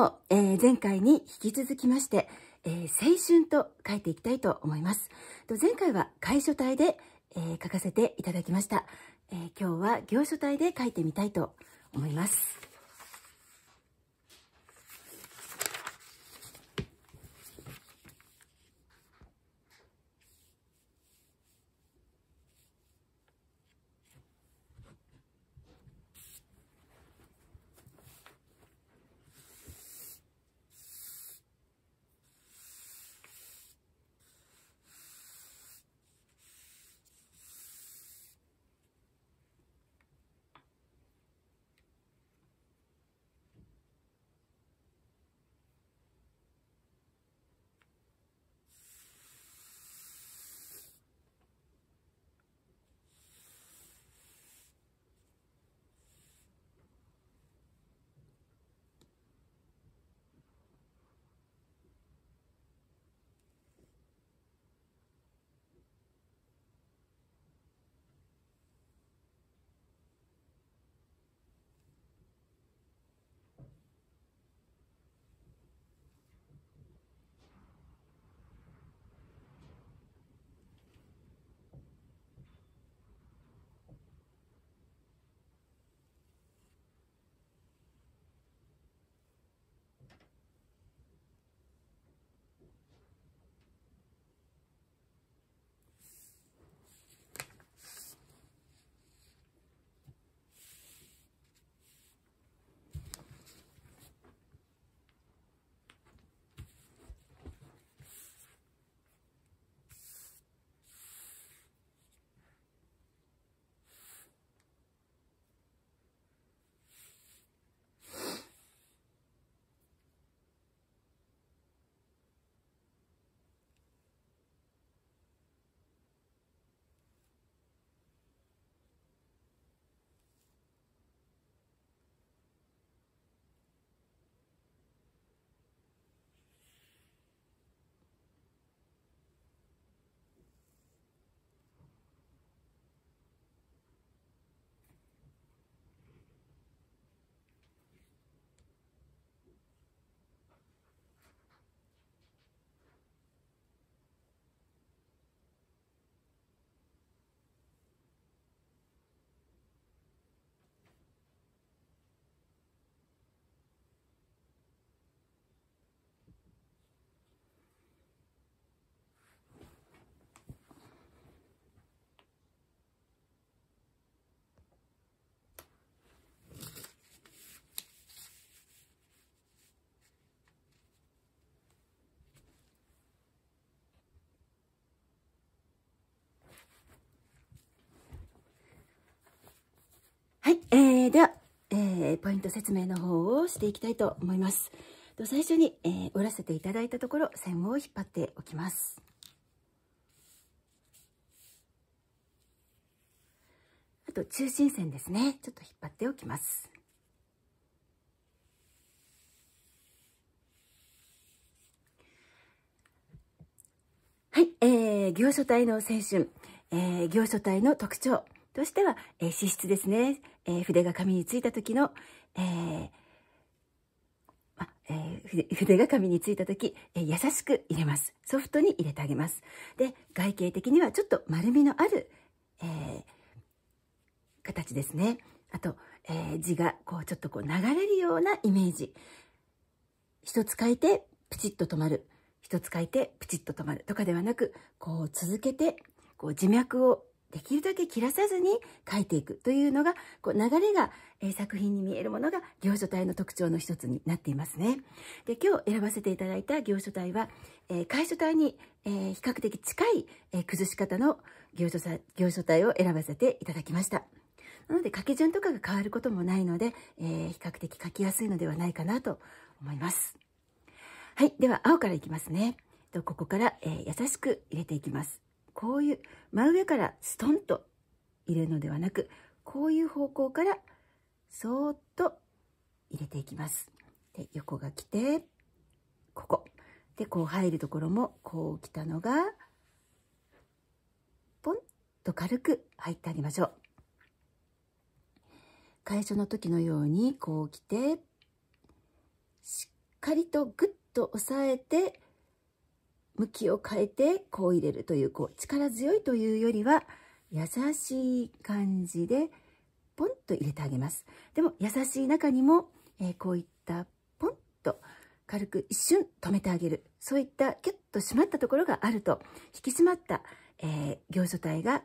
も、えー、前回に引き続きまして、えー、青春と書いていきたいと思います。と前回は楷書体で、えー、書かせていただきました、え今日は行書体で書いてみたいと思います。ポイント説明の方をしていきたいと思います。と最初に、えー、折らせていただいたところ線を引っ張っておきます。あと中心線ですね。ちょっと引っ張っておきます。はい、えー、行書体の青春、えー、行書体の特徴。としては、えー、脂質ですね、えー、筆が紙についた時の、えーえー、筆が紙についた時、え優しく入れますソフトに入れてあげますで外形的にはちょっと丸みのある、え形ですねあと、え字がこうちょっとこう流れるようなイメージ一つ書いてプチッと止まる一つ書いてプチッと止まるとかではなくこう続けてこう字脈をできるだけ切らさずに書いていくというのがこう流れが、え作品に見えるものが行書体の特徴の一つになっていますね。で今日選ばせていただいた行書体は、えー、楷書体に、えー、比較的近い、えー、崩し方の行書行書体を選ばせていただきました。なので書き順とかが変わることもないので、えー、比較的書きやすいのではないかなと思います。はい、では青からいきますね。とここから、え優しく入れていきます。こういう真上からストンと入れるのではなくこういう方向からそーっと入れていきますで横が来てここでこう入るところもこう来たのがポンと軽く入ってあげましょう会社の時のようにこう来てしっかりとグッと押さえて向きを変えてこう入れるというこう力強いというよりは優しい感じでポンと入れてあげますでも優しい中にも、えー、こういったポンと軽く一瞬止めてあげるそういったキュッと締まったところがあると引き締まった、えー、行書体が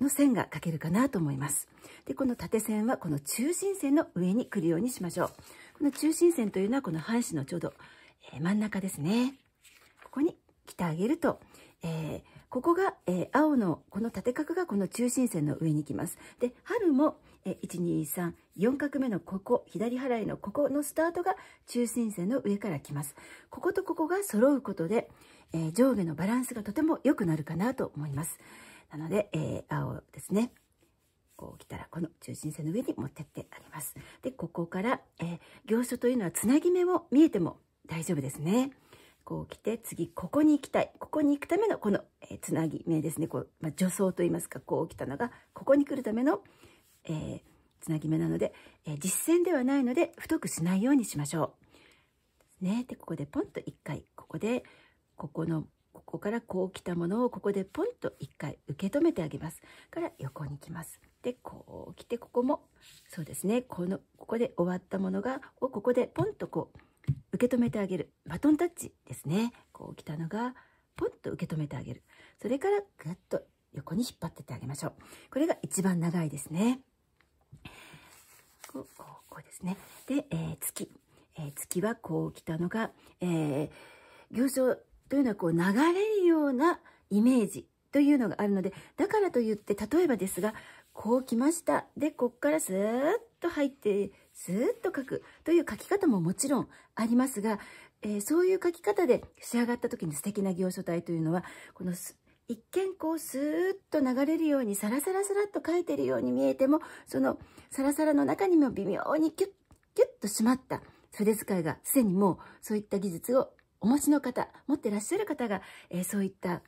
の線が描けるかなと思いますでこの縦線はこの中心線の上に来るようにしましょうこの中心線というのはこの半紙のちょうど、えー、真ん中ですねここに来てあげると、えー、ここが、えー、青のこの縦角がこの中心線の上に来ます。で春も、えー、1234画目のここ左払いのここのスタートが中心線の上から来ます。こことここが揃うことで、えー、上下のバランスがとても良くなるかなと思います。なので、えー、青ですね。こう来たらこの中心線の上に持ってってあります。でここから、え行書というのはつなぎ目も見えても大丈夫ですね。こう来て、次、ここに行きたい。ここに行くための、この、えー、つなぎ目ですね。こう、まあ、助走といいますか、こう来たのが、ここに来るための、えー、つなぎ目なので、えー、実践ではないので、太くしないようにしましょう。ね。で、ここでポンと1回、ここで、ここの、ここからこう来たものを、ここでポンと1回受け止めてあげます。から横に来ます。で、こう来て、ここも、そうですね。この、ここで終わったものが、をここでポンとこう、受け止めてあげるバトンタッチですねこう来たのがポンと受け止めてあげるそれからぐっと横に引っ張ってってあげましょうこれが一番長いですねこうこうこうですねで、えー、月、えー、月はこう来たのが、えー、行商というのはこう流れるようなイメージというのがあるのでだからといって例えばですがこう来ましたでこっからスーッと入ってスーッと書くという書き方ももちろんありますが、えー、そういう書き方で仕上がった時に素敵な行書体というのは、この一見こうスーッと流れるようにサラサラサラっと書いてるように見えても、そのサラサラの中にも微妙にキュッ、キュッと締まった筆使いがすでにもうそういった技術をお持ちの方、持ってらっしゃる方が、えー、そういった、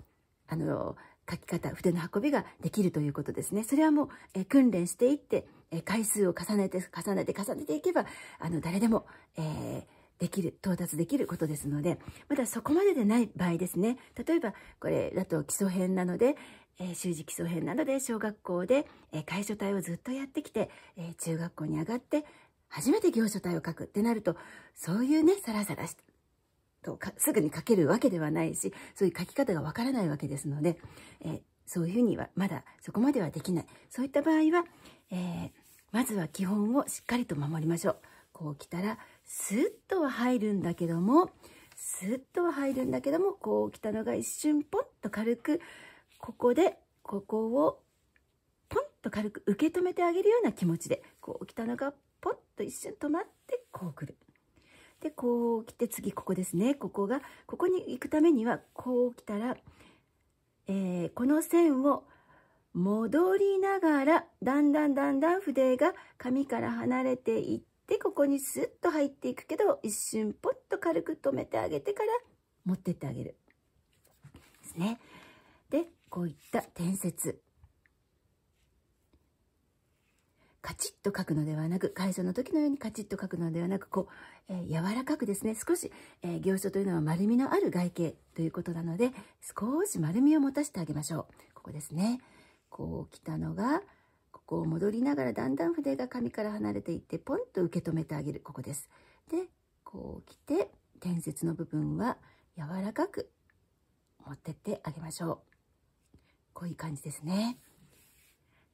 あの、書き方、筆の運びができるということですね。それはもう、えー、訓練していって、え回数を重ねて重ねて重ねていけばあの誰でも、えー、できる到達できることですのでまだそこまででない場合ですね例えばこれだと基礎編なので、えー、習字基礎編なので小学校で、えー、楷書体をずっとやってきて、え中学校に上がって初めて行書体を書くってなるとそういうねさらさらしてとすぐに書けるわけではないしそういう書き方がわからないわけですので、えそういうふうにはまだそこまではできないそういった場合は、えーまずは基本をしっかりと守りましょう。こう来たら、スッとは入るんだけども、スッとは入るんだけども、こう来たのが一瞬ポンと軽く、ここで、ここをポンと軽く受け止めてあげるような気持ちで、こう来たのがポンと一瞬止まって、こう来る。で、こうきて次ここですね。ここが、ここに行くためには、こう来たら、えー、この線を戻りながらだんだんだんだん筆が紙から離れていってここにスッと入っていくけど一瞬ポッと軽く止めてあげてから持ってってあげる。ですね。でこういった点説カチッと書くのではなく会社の時のようにカチッと書くのではなくこう、えー、柔らかくですね少し、えー、行書というのは丸みのある外形ということなので少し丸みを持たせてあげましょうここですね。こう来たのがここを戻りながらだんだん筆が紙から離れていってポンと受け止めてあげるここです。でこう来て伝説の部分は柔らかく持ってってあげましょう。こういう感じですね。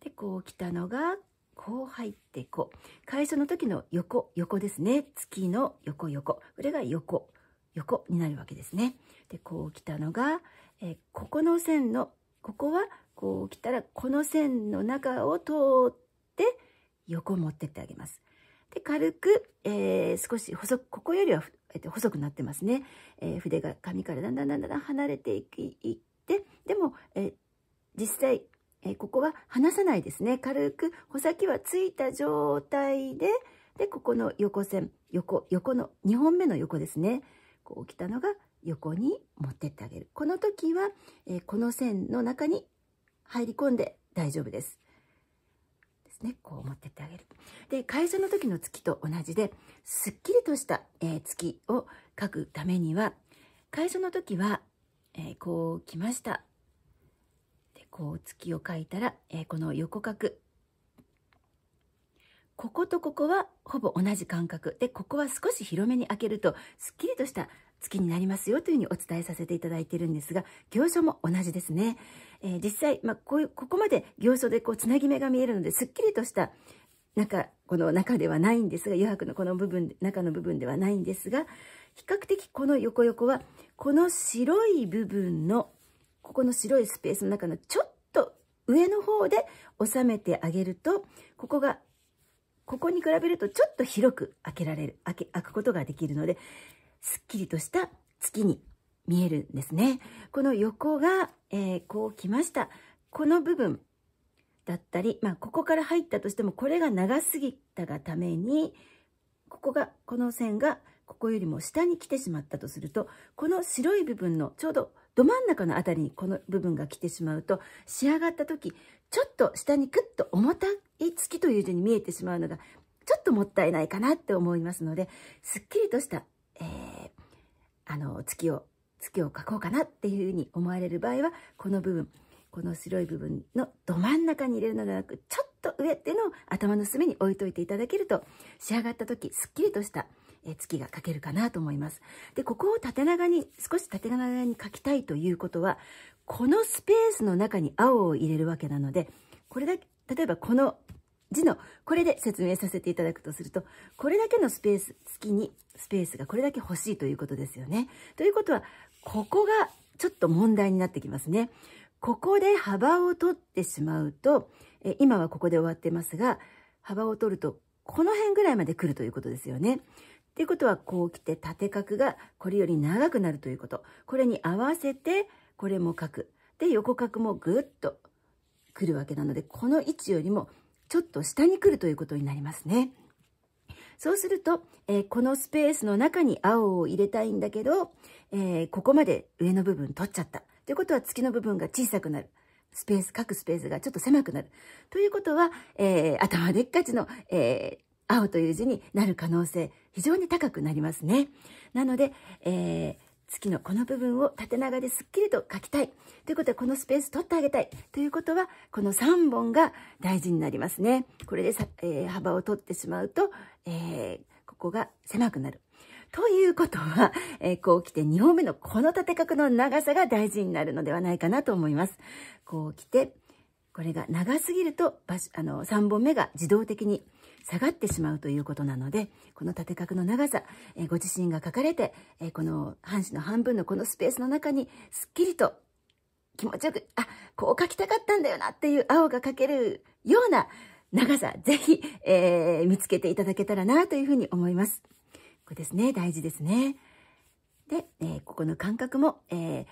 でこう来たのがこう入ってこう会社の時の横横ですね月の横横これが横横になるわけですね。でこう来たのがえここの線のここはこう来たらこの線の中を通って横持ってってあげます。で軽く、えー、少し細くここよりは、えっと、細くなってますね、えー、筆が紙からだんだんだんだん離れていってでも、えー、実際、えここは離さないですね軽く穂先はついた状態ででここの横線横横の2本目の横ですねこう来たのが横に持ってってあげる。この時は、えー、この線の中に入り込んで大丈夫です。ですね。こう持ってってあげる。で、会社の時の月と同じで、すっきりとした、えー、月を描くためには、会社の時は、えー、こう来ました。で、こう月を描いたら、えこの横角、こことここはほぼ同じ間隔でここは少し広めに開けるとすっきりとした月になりますよというふうにお伝えさせていただいてるんですが行書も同じですね、えー、実際、まあ、こういうここまで行書でこうつなぎ目が見えるのですっきりとした中この中ではないんですが余白のこの部分中の部分ではないんですが比較的この横横はこの白い部分のここの白いスペースの中のちょっと上の方で収めてあげるとここがここに比べるとちょっと広く開けられる、開け、開くことができるので、すっきりとした月に見えるんですね。この横が、えー、こう来ました。この部分だったり、まあ、ここから入ったとしても、これが長すぎたがために、ここが、この線が、ここよりも下に来てしまったとすると、この白い部分のちょうどど真ん中のあたりにこの部分が来てしまうと、仕上がった時、ちょっと下にクッと重た月という字に見えてしまうのが、ちょっともったいないかなって思いますので、すっきりとした、えー、あの、月を、月を描こうかなっていうふうに思われる場合は、この部分、この白い部分のど真ん中に入れるのではなく、ちょっと上っていうのを頭の隅に置いといていただけると、仕上がった時、すっきりとした、月が描けるかなと思います。で、ここを縦長に、少し縦長に描きたいということは、このスペースの中に青を入れるわけなので、これだけ、例えばこの字の、これで説明させていただくとすると、これだけのスペース、月にスペースがこれだけ欲しいということですよね。ということは、ここがちょっと問題になってきますね。ここで幅を取ってしまうと、え今はここで終わってますが、幅を取ると、この辺ぐらいまで来るということですよね。っていうことは、こう来て縦角がこれより長くなるということ。これに合わせて、これも角。で、横角もぐっと来るわけなので、この位置よりもちょっと下に来るということになりますね。そうすると、えー、このスペースの中に青を入れたいんだけど、えー、ここまで上の部分取っちゃった。ということは月の部分が小さくなる。スペース、各スペースがちょっと狭くなる。ということは、えー、頭でっかちの、え青という字になる可能性、非常に高くなりますね。なので、えー、月のこの部分を縦長ですっきりと書きたい。ということは、このスペース取ってあげたい。ということは、この3本が大事になりますね。これでさ、えー、幅を取ってしまうと、えー、ここが狭くなる。ということは、えー、こう来て2本目のこの縦角の長さが大事になるのではないかなと思います。こう来て、これが長すぎると、あの、3本目が自動的に下がってしまうということなので、この縦角の長さ、えご自身が書かれて、えこの半紙の半分のこのスペースの中に、すっきりと気持ちよく、あ、こう書きたかったんだよなっていう青が書けるような長さ、ぜひ、えー、見つけていただけたらなというふうに思います。これですね、大事ですね。で、えー、ここの間隔も、えー、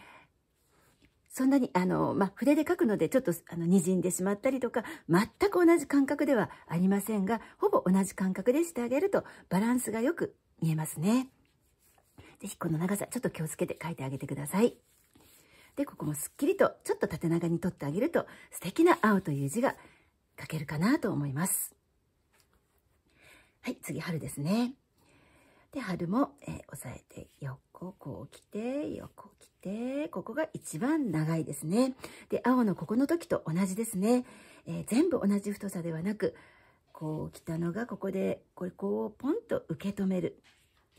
そんなにあの、まあ、筆で書くのでちょっとあの滲んでしまったりとか全く同じ感覚ではありませんがほぼ同じ感覚でしてあげるとバランスがよく見えますね。是非この長さちょっと気をつけて書いてあげてください。でここもすっきりとちょっと縦長に取ってあげると素敵な青という字が書けるかなと思います。はい次春ですね。で春も、えー、押さえて横こう来て横来てここが一番長いですねで青のここの時と同じですね、えー、全部同じ太さではなくこう来たのがここでこれこうポンと受け止める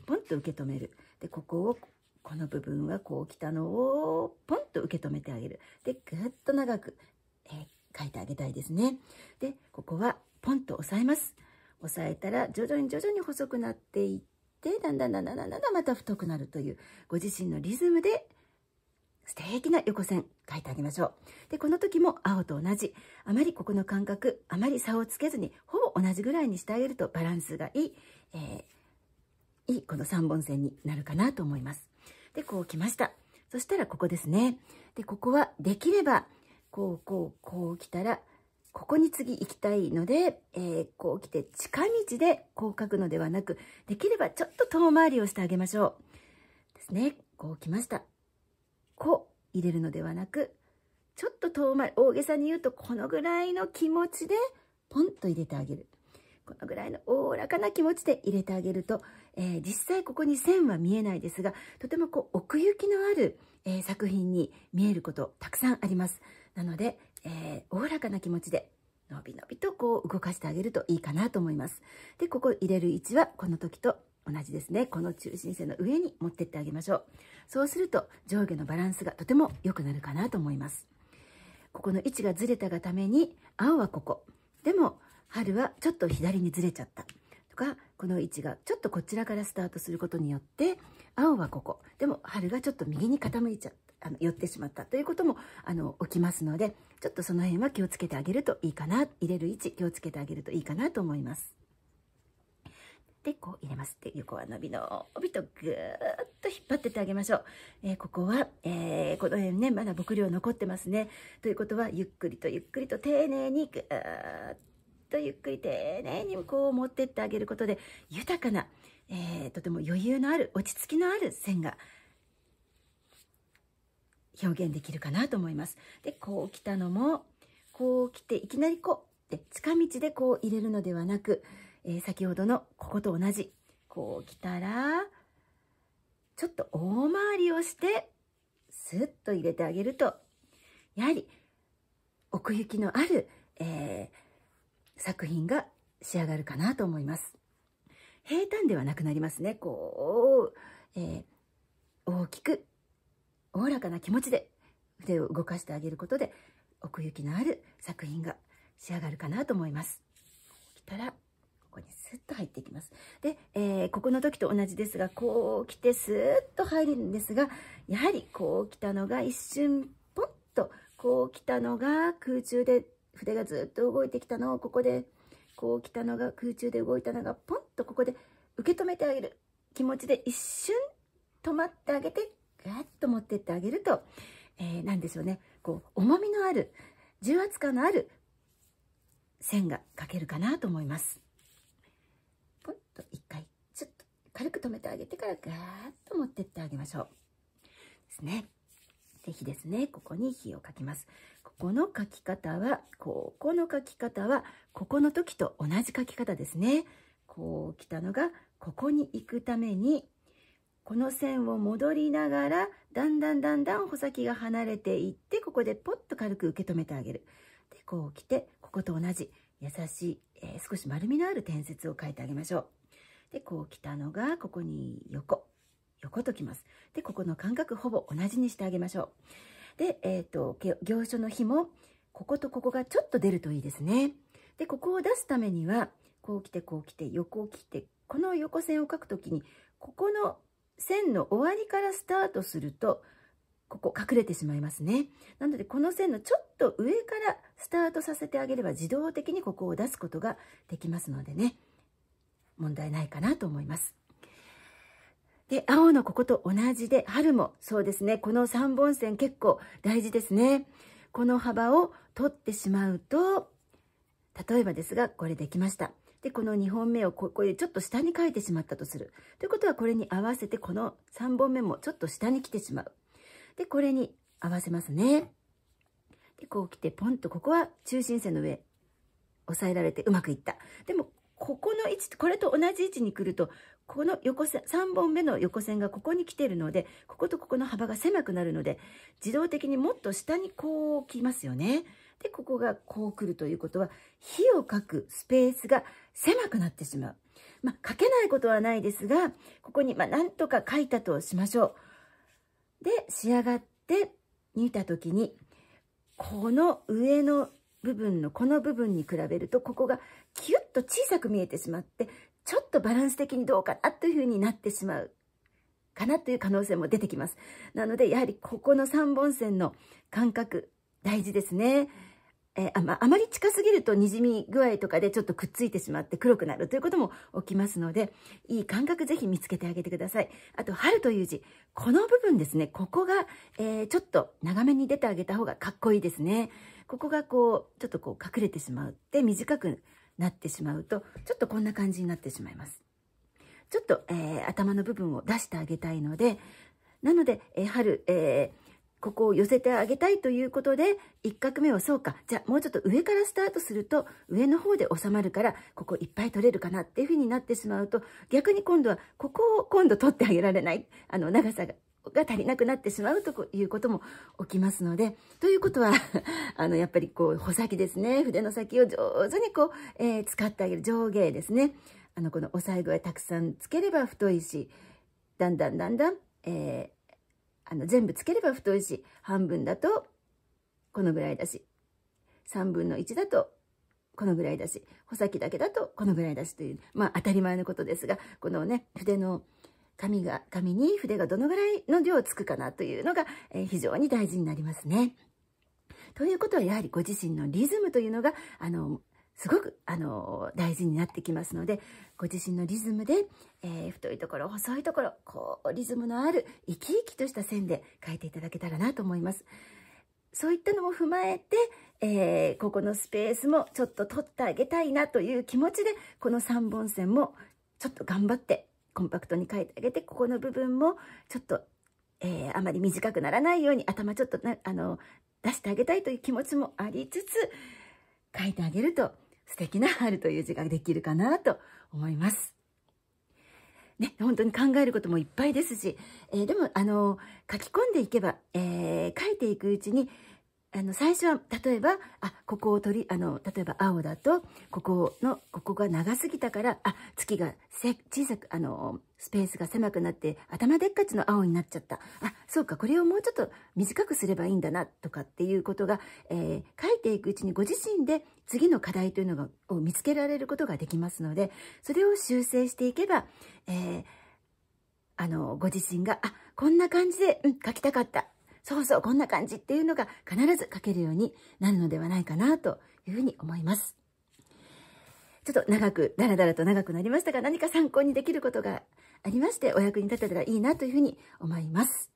ポンと受け止めるでここをこの部分はこう来たのをポンと受け止めてあげるでぐっと長く、えー、書いてあげたいですねでここはポンと押さえます押さえたら徐々に徐々に細くなっていっ、だんだんだんだんだんだんまた太くなるという、ご自身のリズムで、素敵な横線書いてあげましょう。で、この時も青と同じ。あまりここの間隔、あまり差をつけずに、ほぼ同じぐらいにしてあげるとバランスがいい、えー、いいこの3本線になるかなと思います。で、こう来ました。そしたらここですね。で、ここはできれば、こう、こう、こう来たら、ここに次行きたいので、えー、こう来て近道でこう書くのではなく、できればちょっと遠回りをしてあげましょう。ですね。こう来ました。こう入れるのではなく、ちょっと遠回り、大げさに言うとこのぐらいの気持ちでポンと入れてあげる。このぐらいのおおらかな気持ちで入れてあげると、えー、実際ここに線は見えないですが、とてもこう奥行きのある、えー、作品に見えることたくさんあります。なので、えー、おおらかな気持ちで、のびのびとこう動かしてあげるといいかなと思います。で、ここ入れる位置はこの時と同じですね。この中心線の上に持ってってあげましょう。そうすると上下のバランスがとても良くなるかなと思います。ここの位置がずれたがために、青はここ。でも、春はちょっと左にずれちゃった。とか、この位置がちょっとこちらからスタートすることによって、青はここ。でも、春がちょっと右に傾いちゃっあの寄ってしまったということもあの起きますのでちょっとその辺は気をつけてあげるといいかな入れる位置気をつけてあげるといいかなと思います。でこう入れますで横は伸びの帯とぐーっと引っ張ってってあげましょう、えー、ここは、えー、この辺ねまだ木量残ってますねということはゆっくりとゆっくりと丁寧にぐーっとゆっくり丁寧にこう持ってってあげることで豊かな、えー、とても余裕のある落ち着きのある線が表現できるかなと思います。で、こう来たのも、こう来て、いきなりこうって近道でこう入れるのではなく、えー、先ほどのここと同じ、こう来たら、ちょっと大回りをして、スッと入れてあげると、やはり奥行きのある、えー、作品が仕上がるかなと思います。平坦ではなくなりますね。こう、えー、大きくおおらかな気持ちで腕を動かしてあげることで奥行きのある作品が仕上がるかなと思います。来たらここにスッと入っていきます。で、えー、ここの時と同じですが、こう来てスーッと入るんですが、やはりこう来たのが一瞬ポンと、こう来たのが空中で筆がずっと動いてきたのをここで、こう来たのが空中で動いたのがポンとここで受け止めてあげる気持ちで一瞬止まってあげて、ガッと持ってってあげると、えー、でしょうねこう重みのある重圧感のある線が描けるかなと思います。ポンと一回ちょっと軽く止めてあげてからガーッと持ってってあげましょう。ですね。是非ですね。ここに火をかきます。ここの描き方は、ここの描き方は、ここの時と同じ書き方ですね。こう来たのが、ここに行くために、この線を戻りながらだんだんだんだん穂先が離れていってここでポッと軽く受け止めてあげるでこう来てここと同じ優しい、えー、少し丸みのある点節を書いてあげましょうでこう来たのがここに横横ときますでここの間隔ほぼ同じにしてあげましょうでえっ、ー、と行書の紐もこことここがちょっと出るといいですねでここを出すためにはこう来てこう来て横を切ってこの横線を描くときにここの線の終わりからスタートするとここ隠れてしまいますねなのでこの線のちょっと上からスタートさせてあげれば自動的にここを出すことができますのでね問題ないかなと思いますで青のここと同じで春もそうですねこの3本線結構大事ですねこの幅を取ってしまうと例えばですがこれできましたで、この2本目をここでちょっと下に書いてしまったとする。ということはこれに合わせてこの3本目もちょっと下に来てしまう。で、これに合わせますね。で、こう来てポンとここは中心線の上、押さえられてうまくいった。でも、ここの位置、これと同じ位置に来ると、この横線、3本目の横線がここに来てるので、こことここの幅が狭くなるので、自動的にもっと下にこう来ますよね。ってここがこう来るということは、火をかくスペースが狭くなってしまう。まあ、書けないことはないですが、ここに、まあ、なんとか書いたとしましょう。で、仕上がって煮た時に、この上の部分のこの部分に比べると、ここがキュッと小さく見えてしまって、ちょっとバランス的にどうかなというふうになってしまう。かなという可能性も出てきます。なので、やはりここの3本線の間隔、大事ですね。えー、あまあまり近すぎるとにじみ具合とかでちょっとくっついてしまって黒くなるということも起きますので、いい感覚ぜひ見つけてあげてください。あと、春という字。この部分ですね、ここが、えー、ちょっと長めに出てあげた方がかっこいいですね。ここがこう、ちょっとこう隠れてしまって、短くなってしまうと、ちょっとこんな感じになってしまいます。ちょっと、えー、頭の部分を出してあげたいので、なので、えー、春、えここを寄せてあげたいということで、1画目はそうか、じゃあもうちょっと上からスタートすると、上の方で収まるから、ここいっぱい取れるかなっていうふうになってしまうと、逆に今度は、ここを今度取ってあげられない、あの、長さが。が足りなくなってしまうということも起きますので、ということは、あの、やっぱりこう、穂先ですね。筆の先を上手にこう、えー、使ってあげる上下ですね。あの、この押さえ具合たくさんつければ太いし、だんだんだんだん、えー、あの、全部つければ太いし、半分だとこのぐらいだし、3分の1だとこのぐらいだし、穂先だけだとこのぐらいだしという、まあ当たり前のことですが、このね、筆の紙が、紙に筆がどのぐらいの量つくかなというのが、えー、非常に大事になりますね。ということはやはりご自身のリズムというのが、あの、すごく、あの、大事になってきますので、ご自身のリズムで、えー、太いところ、細いところ、こう、リズムのある、生き生きとした線で描いていただけたらなと思います。そういったのも踏まえて、えー、ここのスペースもちょっと取ってあげたいなという気持ちで、この3本線もちょっと頑張ってコンパクトに書いてあげて、ここの部分もちょっと、えー、あまり短くならないように頭ちょっとな、あの、出してあげたいという気持ちもありつつ、書いてあげると素敵な春という字ができるかなと思います。ね、本当に考えることもいっぱいですし、えー、でも、あの、書き込んでいけば、えー、書いていくうちに、あの、最初は、例えば、あ、ここを取り、あの、例えば青だと、ここの、ここが長すぎたから、あ、月がせ小さく、あの、スペースが狭くなって、頭でっかちの青になっちゃった。あ、そうか、これをもうちょっと短くすればいいんだな、とかっていうことが、えー、書いていくうちにご自身で次の課題というのが、を見つけられることができますので、それを修正していけば、えー、あの、ご自身が、あ、こんな感じで、うん、書きたかった。そうそう、こんな感じっていうのが必ず書けるようになるのではないかなというふうに思います。ちょっと長く、だらだらと長くなりましたが、何か参考にできることがありまして、お役に立てたらいいなというふうに思います。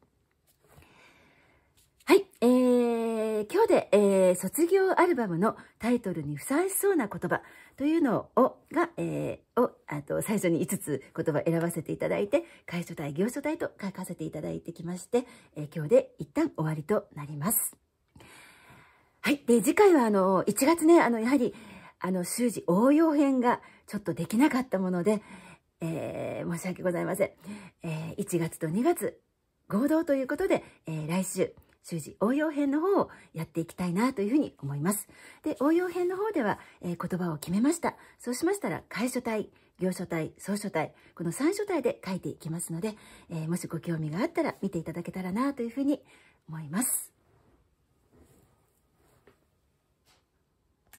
今日で、えー、卒業アルバムのタイトルにふさわしそうな言葉というのを、が、えー、を、あと、最初に5つ言葉選ばせていただいて、会所代、行所代と書かせていただいてきまして、えー、今日で一旦終わりとなります。はい。で、次回は、あの、1月ね、あの、やはり、あの、習字応用編がちょっとできなかったもので、えー、申し訳ございません。え1月と2月、合同ということで、え来週、習字応用編の方をやっていきたいなというふうに思います。で、応用編の方では、えー、言葉を決めました。そうしましたら、楷書体、行書体、草書体、この3書体で書いていきますので、えー、もしご興味があったら見ていただけたらなというふうに思います。